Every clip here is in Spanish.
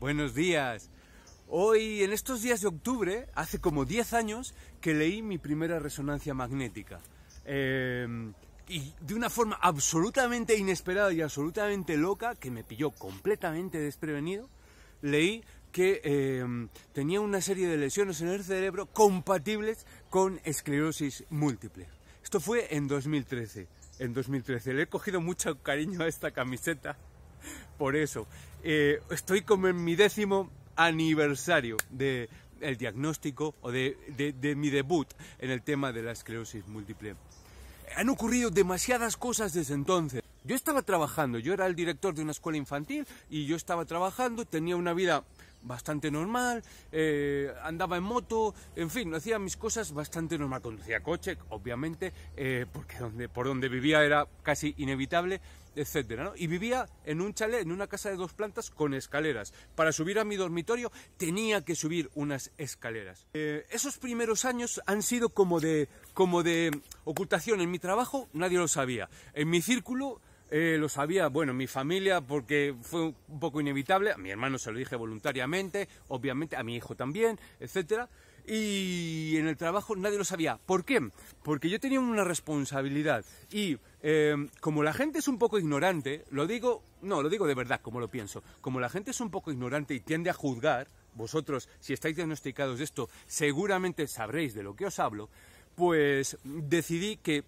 Buenos días. Hoy, en estos días de octubre, hace como 10 años que leí mi primera resonancia magnética. Em, y de una forma absolutamente inesperada y absolutamente loca, que me pilló completamente desprevenido, leí que em, tenía una serie de lesiones en el cerebro compatibles con esclerosis múltiple. Esto fue en 2013. En 2013 le he cogido mucho cariño a esta camiseta por eso. Eh, estoy como en mi décimo aniversario del diagnóstico o de mi debut en el tema de la esclerosis múltiple. Han ocurrido demasiadas cosas desde entonces. Yo estaba trabajando, yo era el director de una escuela infantil y yo estaba trabajando, tenía una vida bastante normal, eh, andaba en moto, en fin, hacía mis cosas bastante normal. Conducía coche, obviamente, eh, porque donde, por donde vivía era casi inevitable, etc. Y vivía en un chalet, en una casa de dos plantas con escaleras. Para subir a mi dormitorio tenía que subir unas escaleras. Eh, esos primeros años han sido como de, como de ocultación. En mi trabajo nadie lo sabía. En mi círculo eh, lo sabía, bueno, mi familia, porque fue un poco inevitable. A mi hermano se lo dije voluntariamente, obviamente, a mi hijo también, etcétera. Y en el trabajo nadie lo sabía. ¿Por qué? Porque yo tenía una responsabilidad. Y em, como la gente es un poco ignorante, lo digo, no, lo digo de verdad, como lo pienso. Como la gente es un poco ignorante y tiende a juzgar, vosotros, si estáis diagnosticados de esto, seguramente sabréis de lo que os hablo. Pues decidí que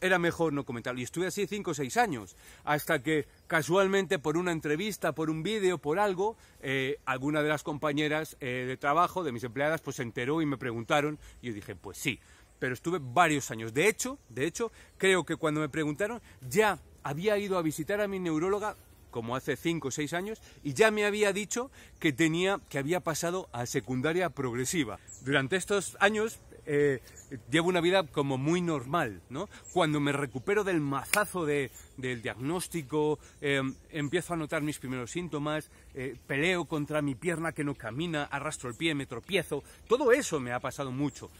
era mejor no comentarlo. Y estuve así cinco o seis años, hasta que casualmente por una entrevista, por un vídeo, por algo, eh, alguna de las compañeras eh, de trabajo, de mis empleadas, pues se enteró y me preguntaron. Y yo dije, pues sí, pero estuve varios años. De hecho, de hecho, creo que cuando me preguntaron ya había ido a visitar a mi neuróloga como hace 5 o 6 años, y ya me había dicho que tenía que había pasado a secundaria progresiva. Durante estos años eh, llevo una vida como muy normal, ¿no? Cuando me recupero del mazazo del diagnóstico, em, empiezo a notar mis primeros síntomas, eh, peleo contra mi pierna que no camina, arrastro el pie, me tropiezo, todo eso me ha pasado mucho.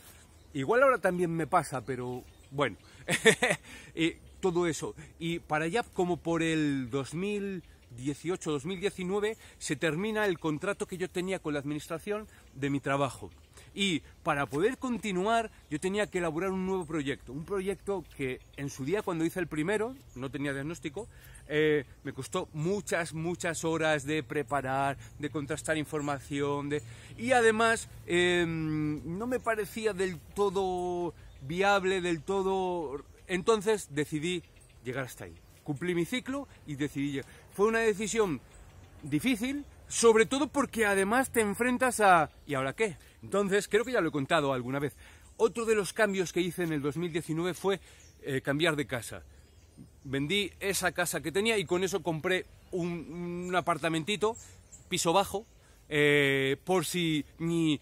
Igual ahora también me pasa, pero bueno, todo eso. Y para allá, como por el 2018-2019 se termina el contrato que yo tenía con la administración de mi trabajo. Y para poder continuar, yo tenía que elaborar un nuevo proyecto. Un proyecto que en su día, cuando hice el primero, no tenía diagnóstico, eh, me costó muchas, muchas horas de preparar, de contrastar información. Y además, em, no me parecía del todo viable, del todo. Entonces decidí llegar hasta ahí. Cumplí mi ciclo y decidí llegar. Fue una decisión difícil, sobre todo porque además te enfrentas a ¿y ahora qué? Entonces, creo que ya lo he contado alguna vez. Otro de los cambios que hice en el 2019 fue eh, cambiar de casa. Vendí esa casa que tenía y con eso compré un, apartamentito, piso bajo, eh, por si mi,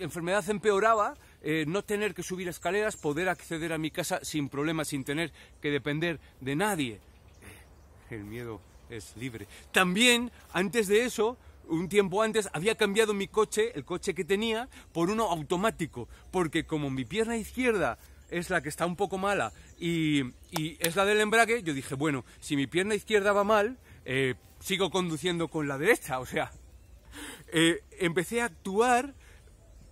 enfermedad empeoraba, eh, no tener que subir escaleras, poder acceder a mi casa sin problemas, sin tener que depender de nadie. El miedo es libre. También, antes de eso, un tiempo antes había cambiado mi coche, el coche que tenía, por uno automático, porque como mi pierna izquierda es la que está un poco mala y, es la del embrague, yo dije, bueno, si mi pierna izquierda va mal, eh, sigo conduciendo con la derecha, o sea, eh, empecé a actuar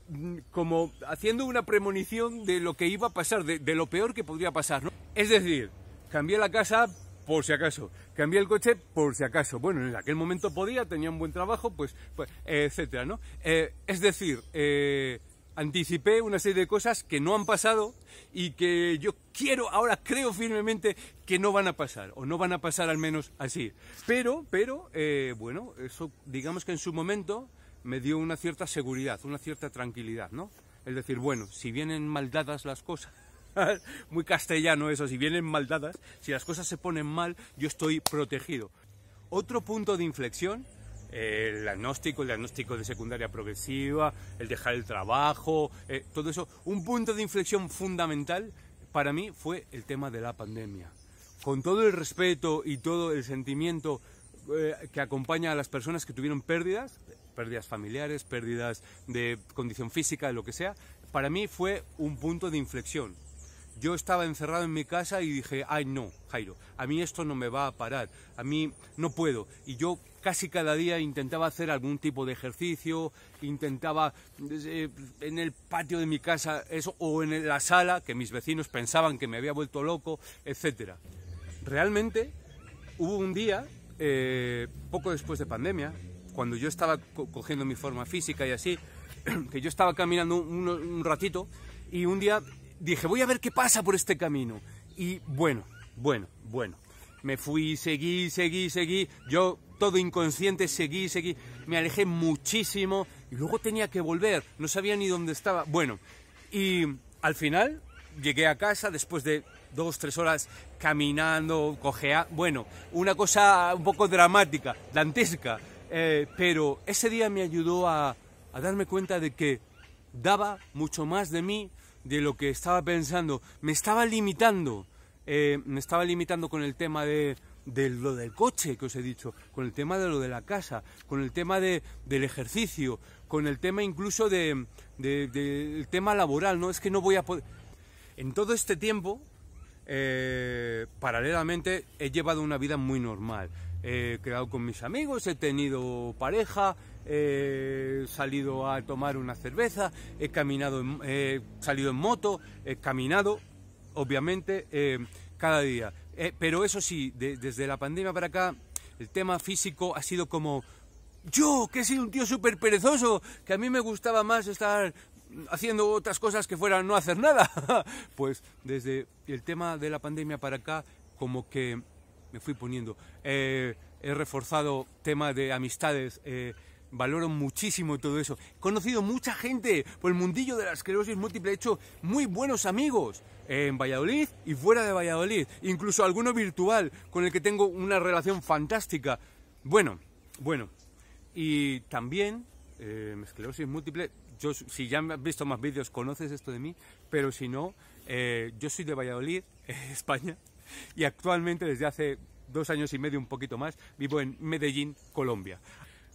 mm, como haciendo una premonición de lo que iba a pasar, de, lo peor que podría pasar. Es decir, cambié la casa por si acaso. Cambié el coche por si acaso. Bueno, en aquel momento podía, tenía un buen trabajo, pues, pues etcétera, ¿no? Eh, es decir, eh, anticipé una serie de cosas que no han pasado y que yo quiero, ahora creo firmemente que no van a pasar, o no van a pasar al menos así. Pero, pero, eh, bueno, eso digamos que en su momento me dio una cierta seguridad, una cierta tranquilidad, ¿no? Es decir, bueno, si vienen maldadas las cosas, muy castellano eso, si vienen mal dadas, si las cosas se ponen mal, yo estoy protegido. Otro punto de inflexión, el diagnóstico, el diagnóstico de secundaria progresiva, el dejar el trabajo, eh, todo eso, un punto de inflexión fundamental para mí fue el tema de la pandemia. Con todo el respeto y todo el sentimiento eh, que acompaña a las personas que tuvieron pérdidas, pérdidas familiares, pérdidas de condición física, de lo que sea, para mí fue un punto de inflexión yo estaba encerrado en mi casa y dije, ay no, Jairo, a mí esto no me va a parar, a mí no puedo. Y yo casi cada día intentaba hacer algún tipo de ejercicio, intentaba eh, en el patio de mi casa eso, o en la sala, que mis vecinos pensaban que me había vuelto loco, etc. Realmente hubo un día, eh, poco después de pandemia, cuando yo estaba cogiendo mi forma física y así, que yo estaba caminando un ratito y un día dije, voy a ver qué pasa por este camino. Y bueno, bueno, bueno. Me fui, seguí, seguí, seguí. Yo, todo inconsciente, seguí, seguí. Me alejé muchísimo y luego tenía que volver. No sabía ni dónde estaba. Bueno, y al final llegué a casa después de dos, tres horas caminando, cojea. Bueno, una cosa un poco dramática, dantesca. Eh, pero ese día me ayudó a, a darme cuenta de que daba mucho más de mí de lo que estaba pensando. Me estaba limitando, eh, me estaba limitando con el tema de, lo del coche que os he dicho, con el tema de lo de la casa, con el tema de, del ejercicio, con el tema incluso de, del tema laboral, ¿no? Es que no voy a poder... En todo este tiempo eh, paralelamente he llevado una vida muy normal. He quedado con mis amigos, he tenido pareja, he salido a tomar una cerveza, he caminado, salido en moto, he caminado, obviamente, eh, cada día. Eh, pero eso sí, desde la pandemia para acá, el tema físico ha sido como yo, que he sido un tío súper perezoso, que a mí me gustaba más estar haciendo otras cosas que fueran no hacer nada. Pues desde el tema de la pandemia para acá, como que me fui poniendo. Eh, he reforzado tema de amistades. Eh, valoro muchísimo todo eso. He conocido mucha gente por el mundillo de la esclerosis múltiple. He hecho muy buenos amigos en Valladolid y fuera de Valladolid. Incluso alguno virtual con el que tengo una relación fantástica. Bueno, bueno. Y también eh, esclerosis múltiple si ya has visto más vídeos, conoces esto de mí, pero si no, eh, yo soy de Valladolid, eh, España, y actualmente desde hace dos años y medio, un poquito más, vivo en Medellín, Colombia.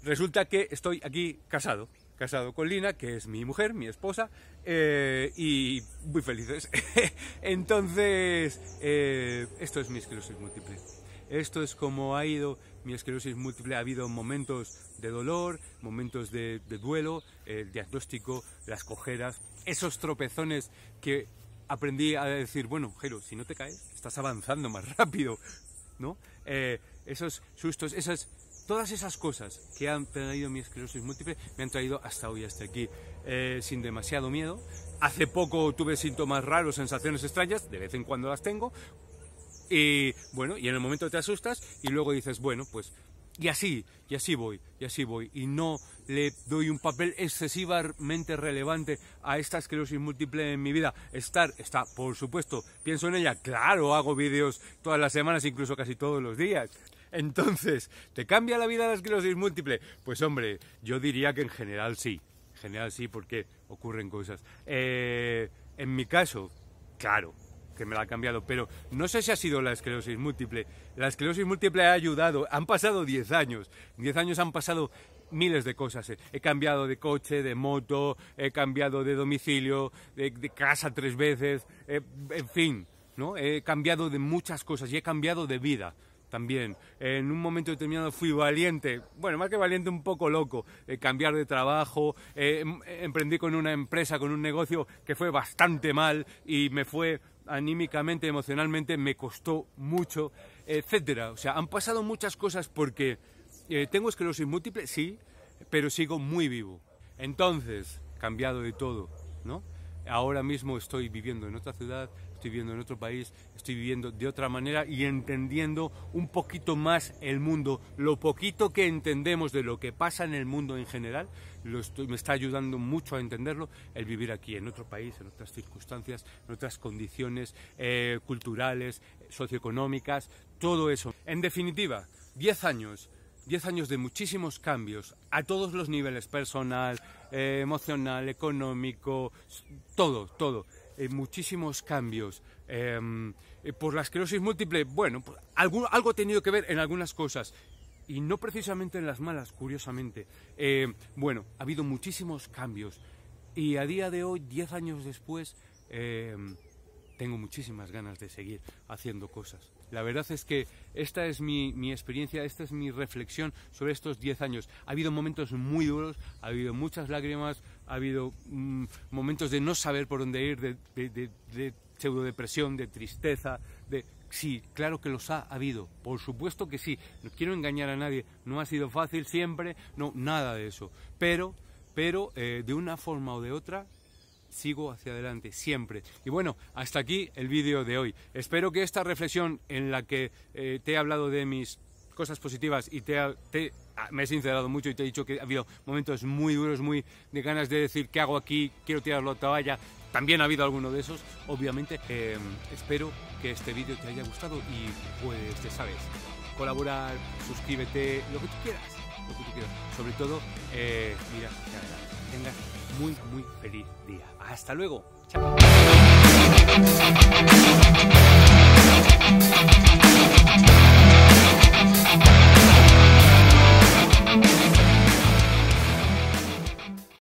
Resulta que estoy aquí casado, casado con Lina, que es mi mujer, mi esposa, eh, y muy felices. Entonces, esto es mi esclerosis múltiple. Esto es como ha ido mi esclerosis múltiple. Ha habido momentos de dolor, momentos de, duelo, el diagnóstico, las cojeras, esos tropezones que aprendí a decir, bueno, Jero, si no te caes, estás avanzando más rápido, ¿no? Eh, esos sustos, esas, todas esas cosas que han traído mi esclerosis múltiple me han traído hasta hoy, hasta aquí, eh, sin demasiado miedo. Hace poco tuve síntomas raros, sensaciones extrañas, de vez en cuando las tengo, y bueno, y en el momento te asustas y luego dices, bueno, pues y así, y así voy, y así voy. Y no le doy un papel excesivamente relevante a esta esclerosis múltiple en mi vida. Estar, está, por supuesto, pienso en ella, claro, hago vídeos todas las semanas, incluso casi todos los días. Entonces, ¿te cambia la vida la esclerosis múltiple? Pues hombre, yo diría que en general sí. En general sí, porque ocurren cosas. Eh, en mi caso, claro, que me la ha cambiado, pero no sé si ha sido la esclerosis múltiple. La esclerosis múltiple ha ayudado, han pasado 10 años, 10 años han pasado miles de cosas. Eh. He cambiado de coche, de moto, he cambiado de domicilio, de, casa tres veces, eh, en fin, ¿no? He cambiado de muchas cosas y he cambiado de vida también. En un momento determinado fui valiente, bueno, más que valiente, un poco loco, cambiar de trabajo, eh, em, emprendí con una empresa, con un negocio que fue bastante mal y me fue anímicamente, emocionalmente, me costó mucho, etcétera. O sea, han pasado muchas cosas porque eh, tengo esclerosis múltiple, sí, pero sigo muy vivo. Entonces, cambiado de todo, ¿no? Ahora mismo estoy viviendo en otra ciudad, estoy viviendo en otro país, estoy viviendo de otra manera y entendiendo un poquito más el mundo. Lo poquito que entendemos de lo que pasa en el mundo en general, me está ayudando mucho a entenderlo el vivir aquí, en otro país, en otras circunstancias, en otras condiciones eh, culturales, socioeconómicas, todo eso. En definitiva, 10 años. 10 años de muchísimos cambios a todos los niveles, personal, eh, emocional, económico, todo, todo. Eh, muchísimos cambios. Em, eh, por la esclerosis múltiple, bueno, pues, algo ha tenido que ver en algunas cosas y no precisamente en las malas, curiosamente. Eh, bueno, ha habido muchísimos cambios y a día de hoy, 10 años después, em, tengo muchísimas ganas de seguir haciendo cosas. La verdad es que esta es mi, experiencia, esta es mi reflexión sobre estos 10 años. Ha habido momentos muy duros, ha habido muchas lágrimas, ha habido mm, momentos de no saber por dónde ir, de, de, de, de pseudodepresión, de tristeza, de... Sí, claro que los ha habido, por supuesto que sí. No quiero engañar a nadie, no ha sido fácil siempre, no, nada de eso. Pero, pero eh, de una forma o de otra, sigo hacia adelante, siempre. Y bueno, hasta aquí el vídeo de hoy. Espero que esta reflexión en la que eh, te he hablado de mis cosas positivas y te, ah, me he sincerado mucho y te he dicho que ha habido momentos muy duros, muy de ganas de decir qué hago aquí, quiero tirarlo a toalla. También ha habido alguno de esos, obviamente. Em, espero que este vídeo te haya gustado y pues ya sabes, colaborar, suscríbete, lo que tú quieras, lo que tú quieras. Sobre todo, eh, mira, ya muy, muy feliz día. Hasta luego. Chao.